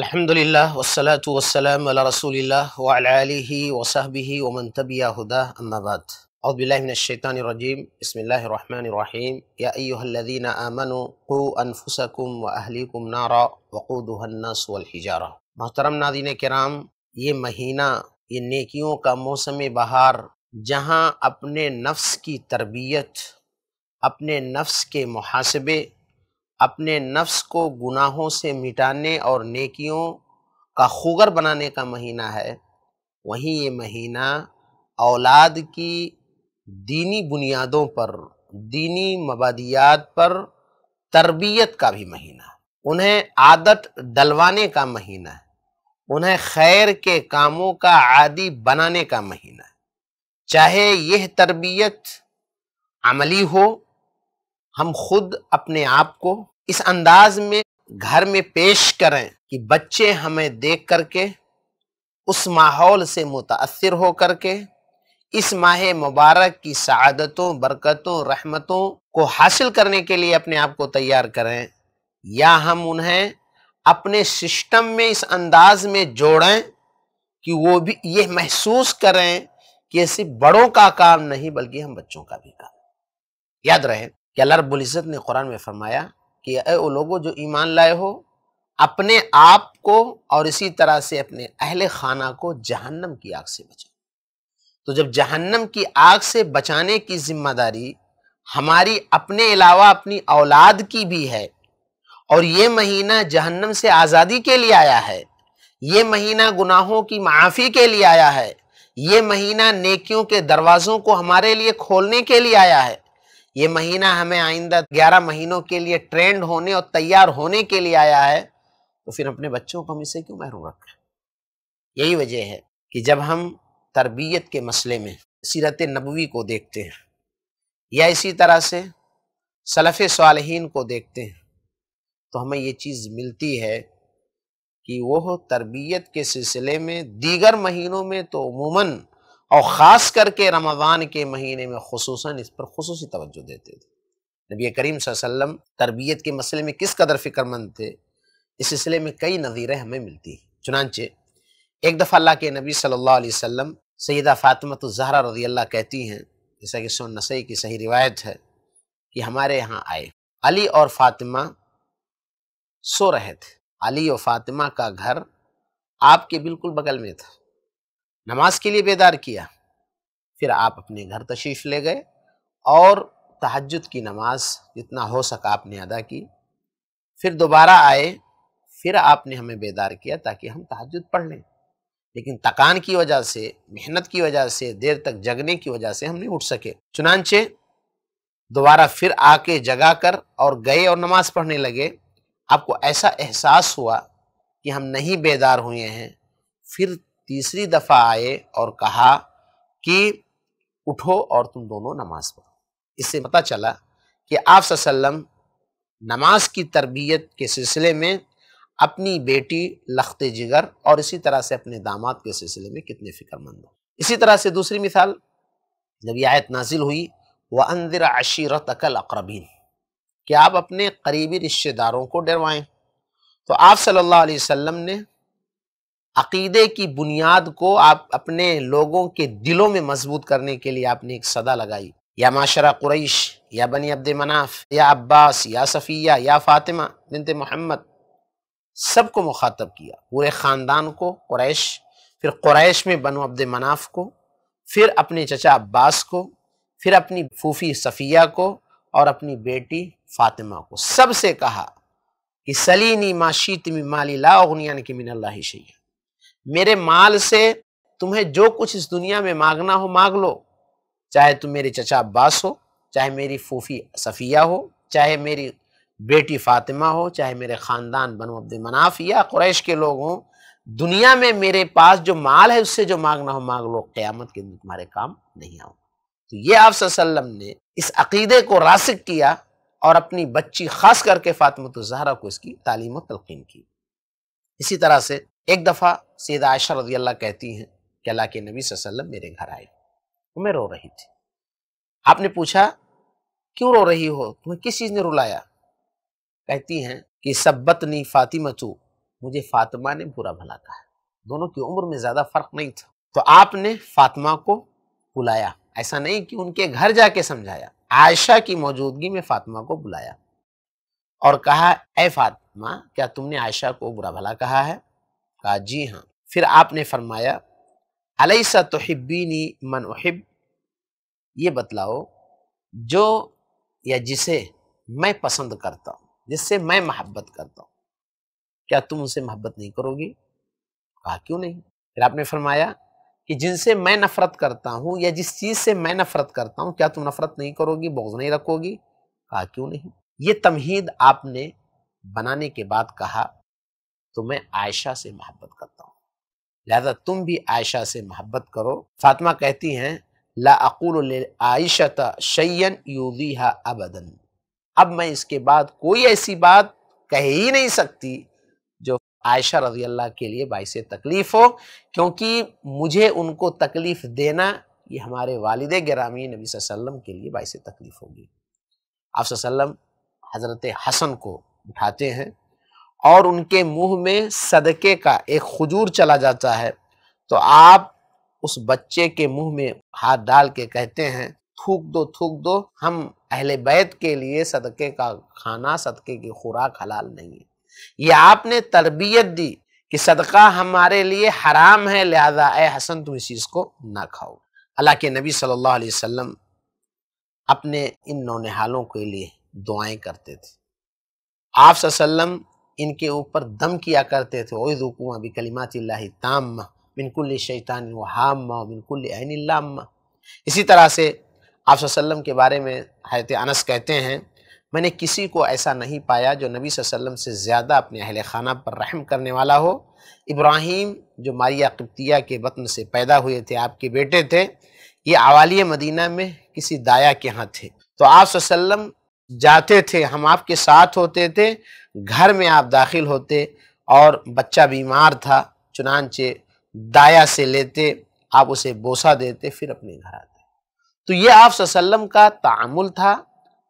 अल्हम्दुलिल्लाह वसलात वसलाम अला रसूलिल्लाह व अला आलिहि व सहबिहि व मन तबिया हुदा अम्मा बाद औद बिल्लाहि मिनश शैतानिर रजीम बिस्मिल्लाहिर रहमानिर रहीम या अय्युहल्लज़ीना आमनु कू अनफुसकुम व अहलीकुम नारा वक़ूदुहा अन्नास वल हिजारा मोहतरम नाज़रीन किराम ये महीना ये नेकियों का मौसम बहार जहाँ अपने नफ्स की तरबियत अपने नफ्स के मुहासबे अपने नफ्स को गुनाहों से मिटाने और नेकियों का खुगर बनाने का महीना है वहीं ये महीना औलाद की दीनी बुनियादों पर दीनी मबादियात पर तरबियत का भी महीना है उन्हें आदत डलवाने का महीना है उन्हें खैर के कामों का आदि बनाने का महीना है चाहे यह तरबियत अमली हो हम खुद अपने आप को इस अंदाज में घर में पेश करें कि बच्चे हमें देख करके उस माहौल से मुतासर हो करके इस माह मुबारक की शहादतों बरकतों रहमतों को हासिल करने के लिए अपने आप को तैयार करें या हम उन्हें अपने सिस्टम में इस अंदाज में जोड़ें कि वो भी ये महसूस करें कि ये सिर्फ बड़ों का काम नहीं बल्कि हम बच्चों का भी काम याद रहे कि अल्लाह रबुल्ज़त ने कुरान में फरमाया कि अरे वो लोगों जो ईमान लाए हो अपने आप को और इसी तरह से अपने अहल खाना को जहन्नम की आग से बचाओ तो जब जहन्नम की आग से बचाने की जिम्मेदारी हमारी अपने अलावा अपनी औलाद की भी है और ये महीना जहन्नम से आज़ादी के लिए आया है ये महीना गुनाहों की माफ़ी के लिए आया है ये महीना नेकियों के दरवाज़ों को हमारे लिए खोलने के लिए आया है ये महीना हमें आइंदा ग्यारह महीनों के लिए ट्रेंड होने और तैयार होने के लिए आया है तो फिर अपने बच्चों को हम इसे क्यों महरूम रखें यही वजह है कि जब हम तरबियत के मसले में सीरत नबवी को देखते हैं या इसी तरह से सलफ़ सालहीन को देखते हैं तो हमें ये चीज़ मिलती है कि वह तरबियत के सिलसिले में दीगर महीनों में तो उमूमन और ख़ास करके रमज़ान के महीने में खसूस इस पर खसूस तवज्जो देते थे नबी करीम वसल्लम तरबियत के मसले में किस कदर फ़िक्रमंद थे इस सिलसिले में कई नज़ीरें हमें मिलती हैं चुनानचे एक दफ़ा अल्लाह के नबी सल्लल्लाहु अलैहि वसल्लम सैदा फ़ातमत जहरा रजी अल्लाह कहती हैं जैसा कि सोन नसई की सही रिवायत है कि हमारे यहाँ आए अली और फातिमा सो रहे थे अली और फातिमा का घर आपके बिल्कुल बगल में था नमाज के लिए बेदार किया फिर आप अपने घर तशरीफ़ ले गए और तहजद की नमाज जितना हो सका आपने अदा की फिर दोबारा आए फिर आपने हमें बेदार किया ताकि हम तहजद पढ़ लें लेकिन तकान की वजह से मेहनत की वजह से देर तक जगने की वजह से हम नहीं उठ सके चुनानचे दोबारा फिर आके जगा कर और गए और नमाज पढ़ने लगे आपको ऐसा एहसास हुआ कि हम नहीं बेदार हुए हैं फिर तीसरी दफ़ा आए और कहा कि उठो और तुम दोनों नमाज पढ़ो इससे पता चला कि आप नमाज की तरबियत के सिलसिले में अपनी बेटी लखते जिगर और इसी तरह से अपने दामाद के सिलसिले में कितने फ़िक्रमंद हो इसी तरह से दूसरी मिसाल जब यह आयत नाजिल हुई व अंदर अशीर अकल अक्रबीन कि आप अपने करीबी रिश्तेदारों को डरवाएं तो आप सल्लल्लाहु अलैहि वसल्लम ने अकीदे की बुनियाद को आप अपने लोगों के दिलों में मजबूत करने के लिए आपने एक सदा लगाई या माशरा कुरैश या बनी अब्द मनाफ या अब्बास या सफ़िया या फ़ातिमा बिनत मोहम्मद सबको मुखातब किया पूरे ख़ानदान को कुरैश फिर कुरैश में बनो अब्द मनाफ को फिर अपने चचा अब्बास को फिर अपनी फूफी सफ़िया को और अपनी बेटी फ़ातिमा को सबसे कहा कि सलीनी माशीत माली लानियान की मिनल्ला शैया मेरे माल से तुम्हें जो कुछ इस दुनिया में मांगना हो मांग लो चाहे तुम मेरे चचा अब्बास हो चाहे मेरी फूफी सफ़िया हो चाहे मेरी बेटी फातिमा हो चाहे मेरे ख़ानदान बनो अब्द मनाफ या कुरैश के लोग हों दुनिया में मेरे पास जो माल है उससे जो मांगना हो मांग लो क़्यामत के दिन तुम्हारे काम नहीं आओ तो ये आप ने इस अकीदे को रासिक किया और अपनी बच्ची खास करके तो जहरा को इसकी तालीम और तलकिन की इसी तरह से एक दफ़ा सैद आयशा रजी अल्लाह कहती हैं कि अल्लाह के नबी वसल्लम मेरे घर आए तो मैं रो रही थी आपने पूछा क्यों रो रही हो तुम्हें किस चीज़ ने रुलाया कहती हैं कि नी फातिमा तू मुझे फातिमा ने बुरा भला कहा दोनों की उम्र में ज़्यादा फ़र्क नहीं था तो आपने फातिमा को बुलाया ऐसा नहीं कि उनके घर जाके समझाया आयशा की मौजूदगी में फातिमा को बुलाया और कहा ए फातिमा क्या तुमने आयशा को बुरा भला कहा है कहा जी हाँ फिर आपने फरमाया अलैसा तोहब्बीनी मन उहिब ये बतलाओ जो या जिसे मैं पसंद करता हूँ जिससे मैं मोहब्बत करता हूँ क्या तुम उसे मोहब्बत नहीं करोगी कहा क्यों नहीं फिर आपने फरमाया कि जिनसे मैं नफरत करता हूँ या जिस चीज़ से मैं नफरत करता हूँ क्या तुम नफरत नहीं करोगी बोझ नहीं रखोगी कहा क्यों नहीं ये तमहीद आपने बनाने के बाद कहा तो मैं आयशा से मोहब्बत करता हूँ लिहाजा तुम भी आयशा से मोहब्बत करो फातिमा कहती हैं ला अकूल आयशा शैन यूदीहा अबदन अब मैं इसके बाद कोई ऐसी बात कह ही नहीं सकती जो आयशा रजी अल्लाह के लिए से तकलीफ़ हो क्योंकि मुझे उनको तकलीफ़ देना ये हमारे वालद ग्रामी नबी वसल्लम के लिए से तकलीफ़ होगी आप हज़रत हसन को उठाते हैं और उनके मुंह में सदके का एक खजूर चला जाता है तो आप उस बच्चे के मुंह में हाथ डाल के कहते हैं थूक दो थूक दो हम अहले बैत के लिए सदके का खाना सदके की खुराक हलाल नहीं है ये आपने तरबियत दी कि सदका हमारे लिए हराम है लिहाजा ए हसन तुम इस चीज़ को ना खाओ अल्लाह के नबी सल्लल्लाहु अलैहि वसल्लम अपने इन नौनिहालों के लिए दुआएं करते थे आप सल्लम इनके ऊपर दम किया करते थे ओई रुकुमा भी कलिमातिल्ला ताम बिनकुल शैतान हाम बिनकुल लाम इसी तरह से आप सल्लम के बारे में हयत अनस कहते हैं मैंने किसी को ऐसा नहीं पाया जो नबी वसल्लम से ज़्यादा अपने अहल खाना पर रहम करने वाला हो इब्राहिम जो मारिया कप्तिया के वतन से पैदा हुए थे आपके बेटे थे ये अवालिया मदीना में किसी दाया के यहाँ थे तो आप जाते थे हम आपके साथ होते थे घर में आप दाखिल होते और बच्चा बीमार था चुनानचे दाया से लेते आप उसे बोसा देते फिर अपने घर आते तो ये आप सल्लम का तामुल था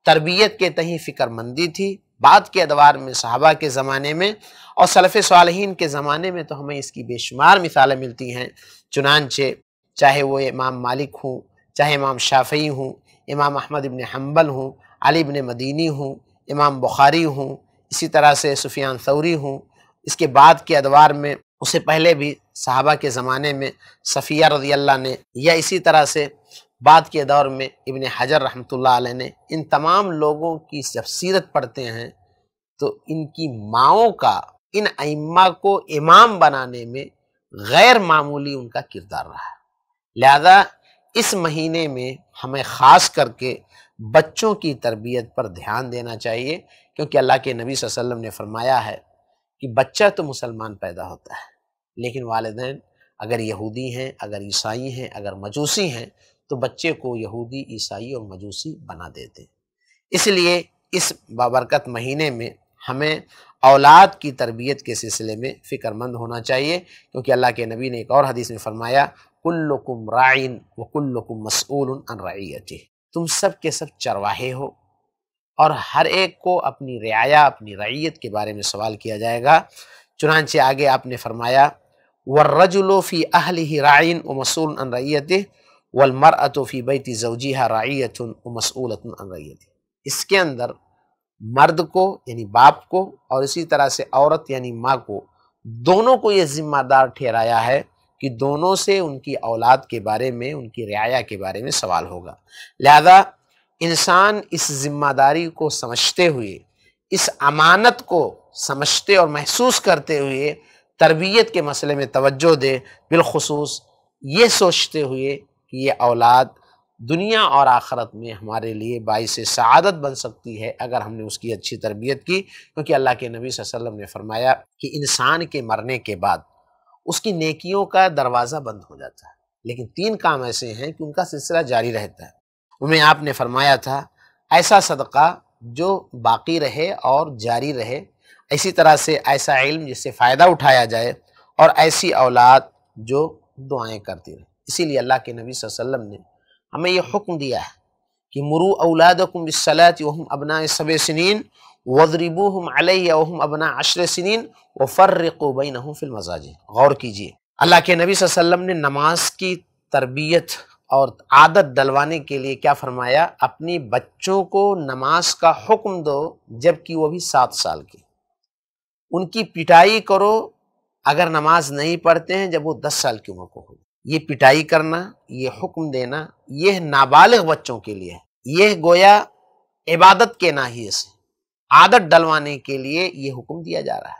तरबियत के तहीं फ़िक्रमंदी थी बाद के अदवार में साहबा के ज़माने में और सलफ़ सालहीन के ज़माने में तो हमें इसकी बेशुमार मिसालें मिलती हैं चुनानचे चाहे वो इमाम मालिक हों चाहे इमाम शाफ़ी हों इमाम अहमद इबन हम्बल हों अली बिन मदीनी हूँ इमाम बुखारी हूँ इसी तरह से सुफियान सौरी हूँ इसके बाद के अदवार में उससे पहले भी सहाबा के ज़माने में सफ़िया रजी अल्लाह ने या इसी तरह से बाद के दौर में इबन हजर रहमतुल्लाह अलैह ने इन तमाम लोगों की जब सीरत पढ़ते हैं तो इनकी माओं का इन अम्मा को इमाम बनाने में गैर मामूली उनका किरदार रहा लिहाजा इस महीने में हमें ख़ास करके बच्चों की तरबियत पर ध्यान देना चाहिए क्योंकि अल्लाह के नबी वसल्लम ने फरमाया है कि बच्चा तो मुसलमान पैदा होता है लेकिन वालदे अगर यहूदी हैं अगर ईसाई हैं अगर मजूसी हैं तो बच्चे को यहूदी ईसाई और मजूसी बना देते इसलिए इस बाबरकत महीने में हमें औलाद की तरबियत के सिलसिले में फ़िक्रमंद होना चाहिए क्योंकि अल्लाह के नबी ने एक और हदीस में फ़रमाया कुल्लुकुम राइन व कुल्लुकुम मसऊल अन रईयती तुम सब के सब चरवाहे हो और हर एक को अपनी रियाया अपनी रईयत के बारे में सवाल किया जाएगा चुनानचे आगे आपने फरमाया वर्रजुलोफ़ी अहल ही रायन व मसूल अन वलमर अतोफ़ी बैती जवजी राइत व मसूल अन इसके अंदर मर्द को यानी बाप को और इसी तरह से औरत यानी माँ को दोनों को ये ज़िम्मेदार ठहराया है कि दोनों से उनकी औलाद के बारे में उनकी रियाया के बारे में सवाल होगा लिहाजा इंसान इस जिम्मेदारी को समझते हुए इस अमानत को समझते और महसूस करते हुए तरबियत के मसले में तवज्जो दे बिलखसूस ये सोचते हुए कि ये औलाद दुनिया और आखरत में हमारे लिए बाईस सआदत बन सकती है अगर हमने उसकी अच्छी तरबियत की क्योंकि अल्लाह के नबी वसल्लम ने फरमाया कि इंसान के मरने के बाद उसकी नेकियों का दरवाज़ा बंद हो जाता है लेकिन तीन काम ऐसे हैं कि उनका सिलसिला जारी रहता है उन्हें आपने फरमाया था ऐसा सदका जो बाकी रहे और जारी रहे इसी तरह से ऐसा इल्म जिससे फ़ायदा उठाया जाए और ऐसी औलाद जो दुआएं करती रहे इसीलिए अल्लाह के नबी वसल्लम ने हमें यह हुक्म दिया है कि मरु औलाद बिसलात वहम अबना सब वजरिबूम अलहम अबना अशर सिन व फ़र्रबैन फिल मजाज गौर कीजिए अल्लाह के नबी वसल्लम ने नमाज की तरबियत और आदत डलवाने के लिए क्या फरमाया अपनी बच्चों को नमाज का हुक्म दो जबकि वो भी सात साल के उनकी पिटाई करो अगर नमाज नहीं पढ़ते हैं जब वो दस साल की उम्र को हो ये पिटाई करना ये हुक्म देना यह नाबालिग बच्चों के लिए है यह गोया इबादत के नाहिए से आदत डलवाने के लिए ये हुक्म दिया जा रहा है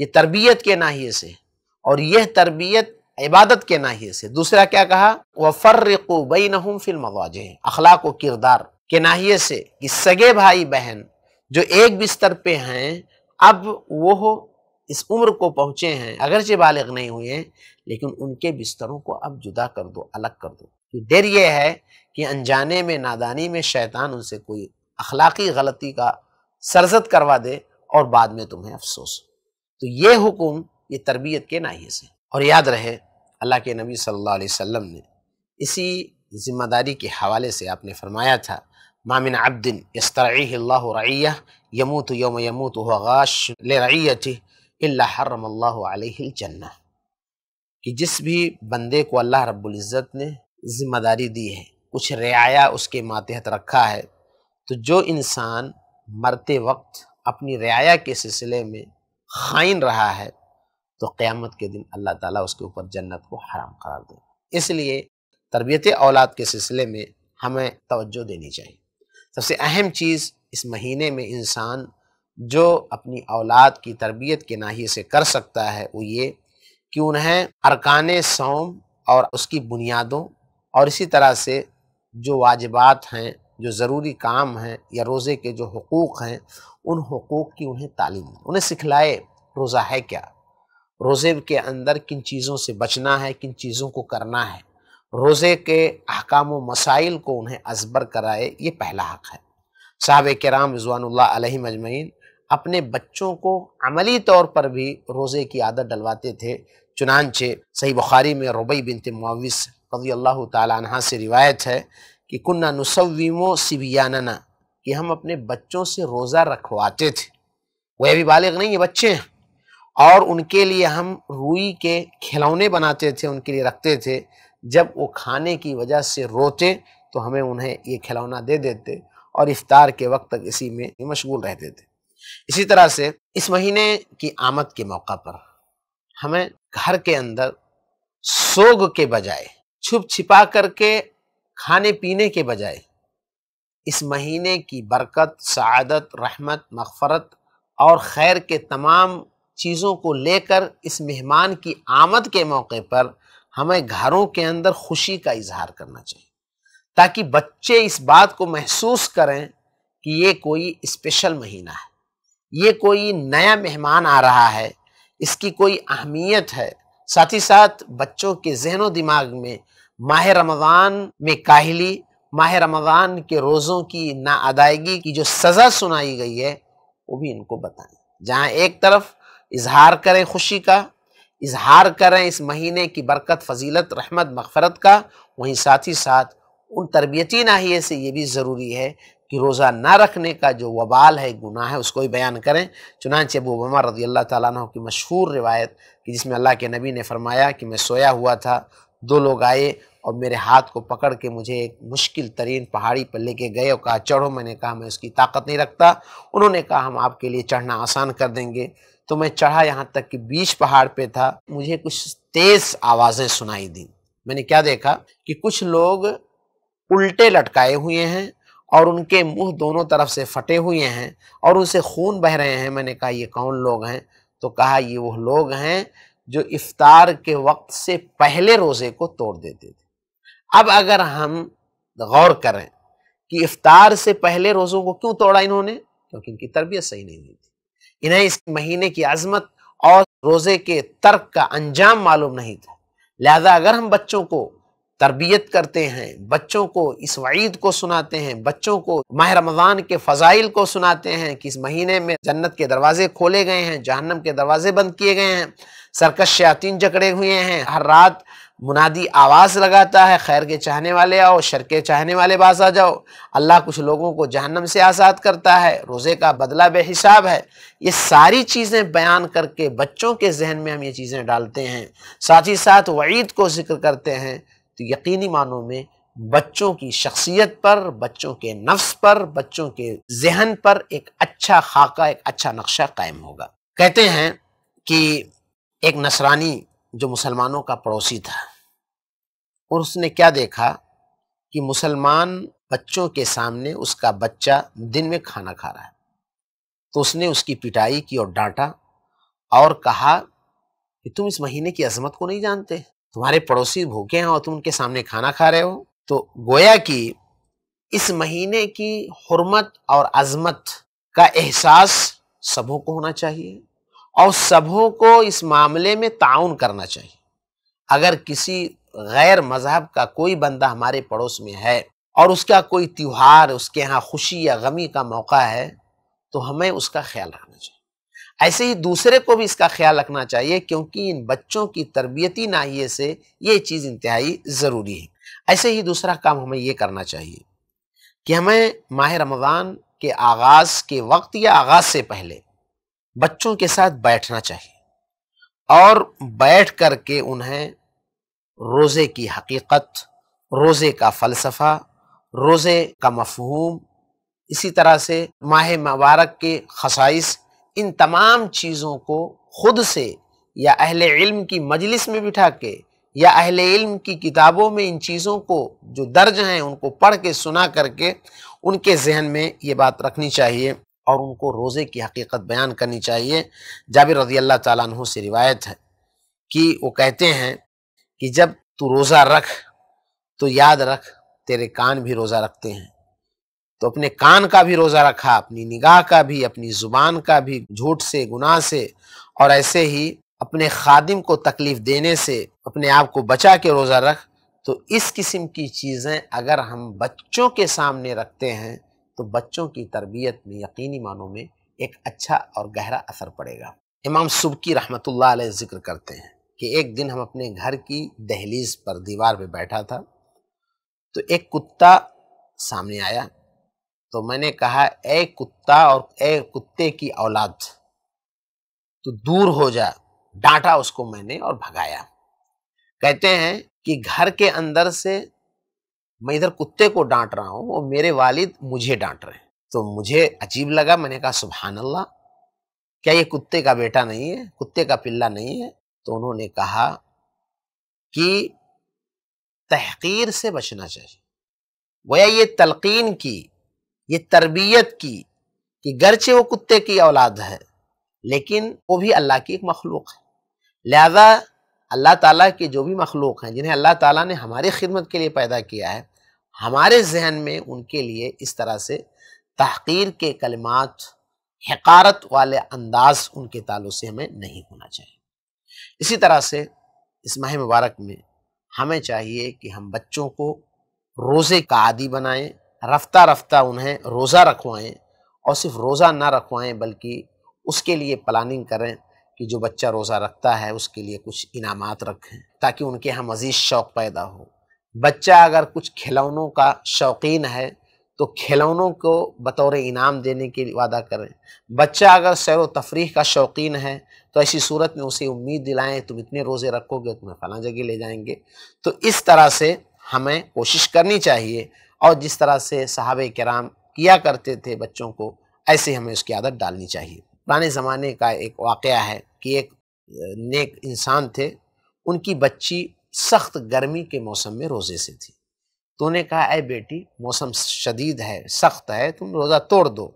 ये तरबियत के नाहिए से और यह तरबियत इबादत के नाहिए से दूसरा क्या कहा वह फ़र्रको बिन फिल मवाजे अखलाक व किरदार के नाहिए से कि सगे भाई बहन जो एक बिस्तर पे हैं अब वो इस उम्र को पहुंचे हैं अगरचे बालग नहीं हुए हैं लेकिन उनके बिस्तरों को अब जुदा कर दो अलग कर दो कि डर यह है कि अनजाने में नादानी में शैतान उनसे कोई अखलाकी गलती का सरजत करवा दे और बाद में तुम्हें अफसोस तो ये हुक्म ये तरबियत के नाहिए से और याद रहे अल्लाह के नबी सल्लल्लाहु अलैहि वसल्लम ने इसी ज़िम्मेदारी के हवाले से आपने फरमाया था मामिन अब्दिन यस्तरा यमूत यौम यमूत हुआ गाश इल्ला जन्ना कि जिस भी बंदे को अल्लाह रब्बुल इज़्ज़त ने ज़िम्मेदारी दी है कुछ रियाया उसके मातहत रखा है तो जो इंसान मरते वक्त अपनी रियाया के सिलसिले में खाइन रहा है तो क़्यामत के दिन अल्लाह ताला उसके ऊपर जन्नत को हराम करार दे इसलिए तरबियत औलाद के सिलसिले में हमें तवज्जो देनी चाहिए सबसे अहम चीज़ इस महीने में इंसान जो अपनी औलाद की तरबियत के नाहिए से कर सकता है वो ये कि उन्हें अरकान सोम और उसकी बुनियादों और इसी तरह से जो वाजिबात हैं जो ज़रूरी काम हैं या रोज़े के जो हकूक़ हैं उन हकूक़ की उन्हें तालीम उन्हें सिखलाए रोज़ा है क्या रोज़े के अंदर किन चीज़ों से बचना है किन चीज़ों को करना है रोज़े के अहकाम मसाइल को उन्हें असबर कराए ये पहला हक़ है साहब कराम रजवानल्ला मजमैन अपने बच्चों को अमली तौर पर भी रोज़े की आदत डलवाते थे चुनानचे सही बुखारी में रुबई बिनत मुआविस रजी अल्लाह तह से रिवायत है कि कुन्ना नुसवीमो सिबियानना कि हम अपने बच्चों से रोज़ा रखवाते थे वह भी बालग नहीं है बच्चे हैं और उनके लिए हम रुई के खिलौने बनाते थे उनके लिए रखते थे जब वो खाने की वजह से रोते तो हमें उन्हें ये खिलौना दे देते और इफ्तार के वक्त तक इसी में मशगूल रहते थे इसी तरह से इस महीने की आमद के मौका पर हमें घर के अंदर सोग के बजाय छुप छिपा करके खाने पीने के बजाय इस महीने की बरकत सआदत रहमत मगफरत और खैर के तमाम चीज़ों को लेकर इस मेहमान की आमद के मौके पर हमें घरों के अंदर खुशी का इजहार करना चाहिए ताकि बच्चे इस बात को महसूस करें कि ये कोई स्पेशल महीना है ये कोई नया मेहमान आ रहा है इसकी कोई अहमियत है साथ ही साथ बच्चों के जहनों दिमाग में माह रमज़ान में काहली माह रमज़ान के रोज़ों की ना अदायगी की जो सज़ा सुनाई गई है वो भी इनको बताएं जहाँ एक तरफ इजहार करें खुशी का इजहार करें इस महीने की बरकत फजीलत रहमत मगफरत का वहीं साथ ही साथ उन तरबियती नाहिए से ये भी ज़रूरी है कि रोज़ा ना रखने का जो वबाल है गुनाह है उसको भी बयान करें चुनानच अबू उबमा रजी अल्लाह ताली की मशहूर रिवायत कि जिसमें अल्लाह के नबी ने फरमाया कि मैं सोया हुआ था दो लोग आए और मेरे हाथ को पकड़ के मुझे एक मुश्किल तरीन पहाड़ी पर लेके गए और कहा चढ़ो मैंने कहा मैं उसकी ताकत नहीं रखता उन्होंने कहा हम आपके लिए चढ़ना आसान कर देंगे तो मैं चढ़ा यहाँ तक कि बीच पहाड़ पे था मुझे कुछ तेज आवाज़ें सुनाई दी मैंने क्या देखा कि कुछ लोग उल्टे लटकाए हुए हैं और उनके मुंह दोनों तरफ से फटे हुए हैं और उनसे खून बह रहे हैं मैंने कहा ये कौन लोग हैं तो कहा ये वो लोग हैं जो इफ्तार के वक्त से पहले रोज़े को तोड़ देते थे अब अगर हम गौर करें कि इफ्तार से पहले रोज़ों को क्यों तोड़ा इन्होंने क्योंकि इनकी तरबियत सही नहीं हुई थी इन्हें इस महीने की आजमत और रोज़े के तर्क का अंजाम मालूम नहीं था लिहाजा अगर हम बच्चों को तरबियत करते हैं बच्चों को इस वईद को सुनाते हैं बच्चों को माह रमज़ान के फ़जाइल को सुनाते हैं कि इस महीने में जन्नत के दरवाजे खोले गए हैं जहन्नम के दरवाजे बंद किए गए हैं सरकश शयातीन जकड़े हुए हैं हर रात मुनादी आवाज़ लगाता है खैर के चाहने वाले आओ शर के चाहने वाले पास आ जाओ अल्लाह कुछ लोगों को जहन्नम से आज़ाद करता है रोज़े का बदला बेहिसाब है ये सारी चीज़ें बयान करके बच्चों के जहन में हम ये चीज़ें डालते हैं साथ ही साथ वईद को जिक्र करते हैं तो यकीनी मानों में बच्चों की शख्सियत पर बच्चों के नफ्स पर बच्चों के जहन पर एक अच्छा खाका एक अच्छा नक्शा कायम होगा कहते हैं कि एक नसरानी जो मुसलमानों का पड़ोसी था और उसने क्या देखा कि मुसलमान बच्चों के सामने उसका बच्चा दिन में खाना खा रहा है तो उसने उसकी पिटाई की और डांटा और कहा कि तुम इस महीने की अजमत को नहीं जानते तुम्हारे पड़ोसी भूखे हैं और तुम उनके सामने खाना खा रहे हो तो गोया कि इस महीने की हरमत और अजमत का एहसास सबों को होना चाहिए और सबों को इस मामले में ताउन करना चाहिए अगर किसी गैर मजहब का कोई बंदा हमारे पड़ोस में है और उसका कोई त्यौहार उसके यहाँ खुशी या गमी का मौका है तो हमें उसका ख्याल रखना चाहिए ऐसे ही दूसरे को भी इसका ख्याल रखना चाहिए क्योंकि इन बच्चों की तरबियती नाहिए से ये चीज़ इंतहाई ज़रूरी है ऐसे ही दूसरा काम हमें ये करना चाहिए कि हमें माह रमज़ान के आगाज़ के वक्त या आगाज़ से पहले बच्चों के साथ बैठना चाहिए और बैठ कर के उन्हें रोज़े की हकीकत रोज़े का फ़लसफ़ा रोज़े का मफहूम इसी तरह से माह मुबारक के खसाइस इन तमाम चीज़ों को खुद से या अहल इल्म की मजलिस में बिठा के या अहल इल्म की किताबों में इन चीज़ों को जो दर्ज हैं उनको पढ़ के सुना करके उनके जहन में ये बात रखनी चाहिए और उनको रोज़े की हकीकत बयान करनी चाहिए जाबिर रजी अल्लाह तु से रिवायत है कि वो कहते हैं कि जब तू रोज़ा रख तो याद रख तेरे कान भी रोज़ा रखते हैं तो अपने कान का भी रोज़ा रखा अपनी निगाह का भी अपनी ज़ुबान का भी झूठ से गुनाह से और ऐसे ही अपने खादिम को तकलीफ़ देने से अपने आप को बचा के रोज़ा रख तो इस किस्म की चीज़ें अगर हम बच्चों के सामने रखते हैं तो बच्चों की तरबियत में यकीनी मानों में एक अच्छा और गहरा असर पड़ेगा इमाम सुबकी रहमतुल्लाह अलैह जिक्र करते हैं कि एक दिन हम अपने घर की दहलीज पर दीवार पे बैठा था तो एक कुत्ता सामने आया तो मैंने कहा ए कुत्ता और ए कुत्ते की औलाद तो दूर हो जा डांटा उसको मैंने और भगाया कहते हैं कि घर के अंदर से मैं इधर कुत्ते को डांट रहा हूँ और मेरे वालिद मुझे डांट रहे हैं तो मुझे अजीब लगा मैंने कहा सुबहान अल्लाह क्या ये कुत्ते का बेटा नहीं है कुत्ते का पिल्ला नहीं है तो उन्होंने कहा कि तहकीर से बचना चाहिए वह ये तलकीन की ये तरबियत की कि गरचे वो कुत्ते की औलाद है लेकिन वो भी अल्लाह की एक मखलूक है लिहाजा अल्लाह ताला के जो भी मखलूक हैं जिन्हें अल्लाह ताला ने हमारी खिदमत के लिए पैदा किया है हमारे जहन में उनके लिए इस तरह से तहकीर के कलमात हकारत वाले अंदाज उनके तालु से हमें नहीं होना चाहिए इसी तरह से इस माह मुबारक में हमें चाहिए कि हम बच्चों को रोज़े का आदि बनाएं रफ्ता रफ्ता उन्हें रोज़ा रखवाएं और सिर्फ रोज़ा ना रखवाएं बल्कि उसके लिए प्लानिंग करें कि जो बच्चा रोज़ा रखता है उसके लिए कुछ इनामात रखें ताकि उनके यहाँ मज़ीद शौक़ पैदा हो बच्चा अगर कुछ खिलौनों का शौकीन है तो खिलौनों को बतौर इनाम देने के लिए वादा करें बच्चा अगर सैर व तफरी का शौकीन है तो ऐसी सूरत में उसे उम्मीद दिलाएं तुम इतने रोज़े रखोगे तुम्हें फला जगह ले जाएंगे तो इस तरह से हमें कोशिश करनी चाहिए और जिस तरह से सहाब कराम किया करते थे बच्चों को ऐसे हमें उसकी आदत डालनी चाहिए पुराने ज़माने का एक वाक़ है कि एक नेक इंसान थे उनकी बच्ची सख्त गर्मी के मौसम में रोज़े से थी तो उन्हें कहा अरे बेटी मौसम शदीद है सख्त है तुम रोज़ा तोड़ दो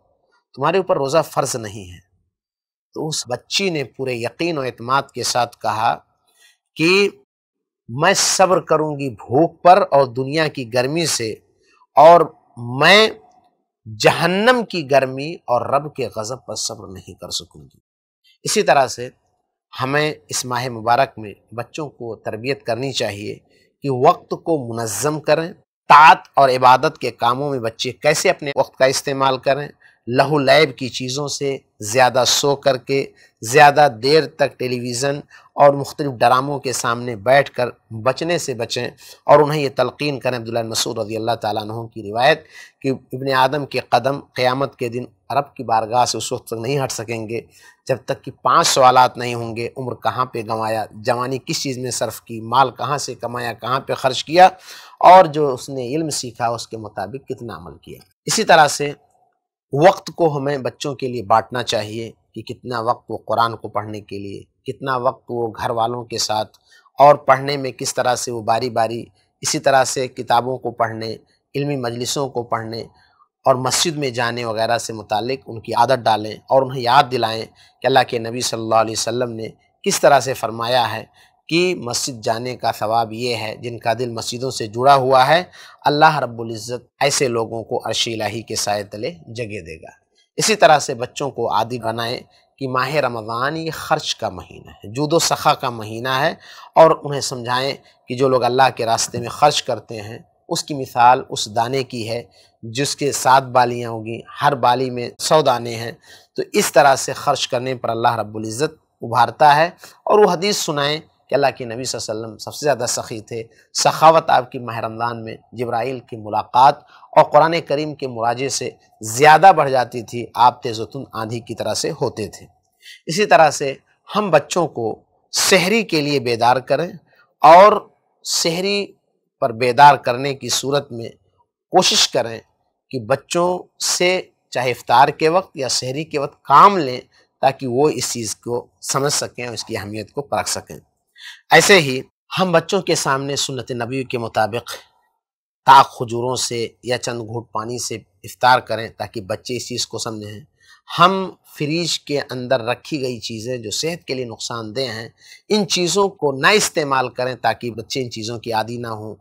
तुम्हारे ऊपर रोज़ा फ़र्ज नहीं है तो उस बच्ची ने पूरे यकीन और अतमाद के साथ कहा कि मैं सब्र करूंगी भूख पर और दुनिया की गर्मी से और मैं जहन्नम की गर्मी और रब के गज़ब पर सब्र नहीं कर सकूंगी इसी तरह से हमें इस माह मुबारक में बच्चों को तरबियत करनी चाहिए कि वक्त को मुनज़म करें तात और इबादत के कामों में बच्चे कैसे अपने वक्त का इस्तेमाल करें लहूलैब की चीज़ों से ज़्यादा सो कर के ज़्यादा देर तक टेलीविज़न और मुख्तलिफ ड्रामों के सामने बैठ कर बचने से बचें और उन्हें यह तलकिन करें अब्दुल्ला मसूद रजी अल्लाह तु की रिवायत कि इबन आदम के कदम क़्यामत के दिन अरब की बारगाह से उस वक्त तक नहीं हट सकेंगे जब तक कि पाँच सवाल नहीं होंगे उम्र कहाँ पर गंवाया जवानी किस चीज़ में सर्फ की माल कहाँ से कमाया कहाँ पर खर्च किया और जो उसने इल्म सीखा उसके मुताबिक कितना अमल किया इसी तरह से वक्त को हमें बच्चों के लिए बांटना चाहिए कि कितना वक्त वो कुरान को पढ़ने के लिए कितना वक्त वो घर वालों के साथ और पढ़ने में किस तरह से वो बारी बारी इसी तरह से किताबों को पढ़ने इल्मी मजलिसों को पढ़ने और मस्जिद में जाने वगैरह से मुतालिक उनकी आदत डालें और उन्हें याद दिलाएं कि अल्लाह के नबी सल्लल्लाहु अलैहि वसल्लम ने किस तरह से फरमाया है कि मस्जिद जाने का सवाब ये है जिनका दिल मस्जिदों से जुड़ा हुआ है अल्लाह रब्बुल इज़्ज़त ऐसे लोगों को अर्श इलाही के साय तले जगह देगा इसी तरह से बच्चों को आदि बनाएं कि माह रमज़ान ये ख़र्च का महीना है जूदो सखा का महीना है और उन्हें समझाएं कि जो लोग अल्लाह के रास्ते में ख़र्च करते हैं उसकी मिसाल उस दाने की है जिसके सात बालियाँ होगी हर बाली में सौ दाने हैं तो इस तरह से ख़र्च करने पर अल्लाह रब्बुल इज़्ज़त उभारता है और वो हदीस सुनाएं कि अल्लाह के नबी वसल्लम सबसे ज़्यादा सखी थे सखावत आपकी माह रमज़ान में जब्राइल की मुलाकात और क़ुरान करीम के मुराजे से ज़्यादा बढ़ जाती थी आप तेज़तुन आंधी की तरह से होते थे इसी तरह से हम बच्चों को शहरी के लिए बेदार करें और शहरी पर बेदार करने की सूरत में कोशिश करें कि बच्चों से चाहे इफ्तार के वक्त या शहरी के वक्त काम लें ताकि वो इस चीज़ को समझ सकें और इसकी अहमियत को परख सकें ऐसे ही हम बच्चों के सामने सुनत नबी के मुताबिक ताक खजूरों से या चंद घूट पानी से इफ्तार करें ताकि बच्चे इस चीज़ को समझें हम फ्रीज के अंदर रखी गई चीज़ें जो सेहत के लिए नुकसानदेह हैं इन चीज़ों को ना इस्तेमाल करें ताकि बच्चे इन चीज़ों की आदि ना हों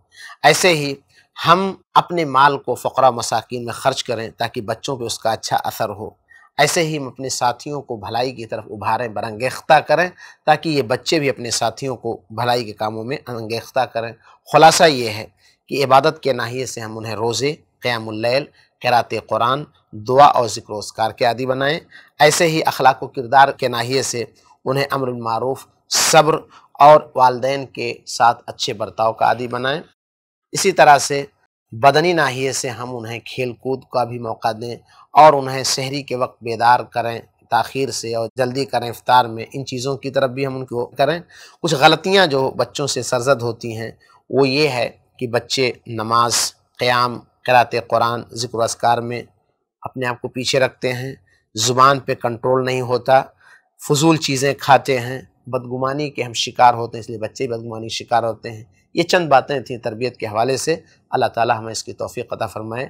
ऐसे ही हम अपने माल को फ़करा मसाकिन में ख़र्च करें ताकि बच्चों पर उसका अच्छा असर हो ऐसे ही हम अपने साथियों को भलाई की तरफ उभारें बरंगेख्ता करें ताकि ये बच्चे भी अपने साथियों को भलाई के कामों में अंगेख्ता करें खुलासा ये है कि इबादत के नाहिए से हम उन्हें रोज़े क़्यामल करात कुरान दुआ और जिक्र के आदि बनाएँ ऐसे ही अखलाक किरदार के नाहिए से उन्हें अमरमारूफ़ सब्र और वालदेन के साथ अच्छे बर्ताव का आदि बनाएँ इसी तरह से बदनी नाहिए से हम उन्हें खेल कूद का भी मौका दें और उन्हें शहरी के वक्त बेदार करें तखिर से और जल्दी करें इफ़ार में इन चीज़ों की तरफ भी हम उनको करें कुछ गलतियाँ जो बच्चों से सरजद होती हैं वो ये है कि बच्चे नमाज क़्याम करात कुरान ज़िक्र असकार में अपने आप को पीछे रखते हैं ज़ुबान पे कंट्रोल नहीं होता फजूल चीज़ें खाते हैं बदगुमानी के हम शिकार होते हैं इसलिए बच्चे बदगुमानी शिकार होते हैं ये चंद बातें थी तरबियत के हवाले से अल्लाह ताला हमें इसकी तोफ़ी कदा फ़रमाएँ